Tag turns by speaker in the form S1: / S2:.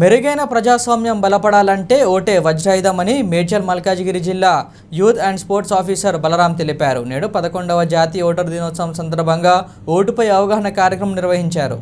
S1: మెరుగైన ప్రజాస్వామ్యం బలపడాలంటే ఓటే వజ్రాయుధమని మేడ్చల్ మల్కాజిగిరి జిల్లా youth and sports officer Balaram తెలిపారు నేడు పదకొండవ జాతీయ ఓటర్ దినోత్సవం సందర్భంగా ఓటుపై అవగాహన కార్యక్రమం నిర్వహించారు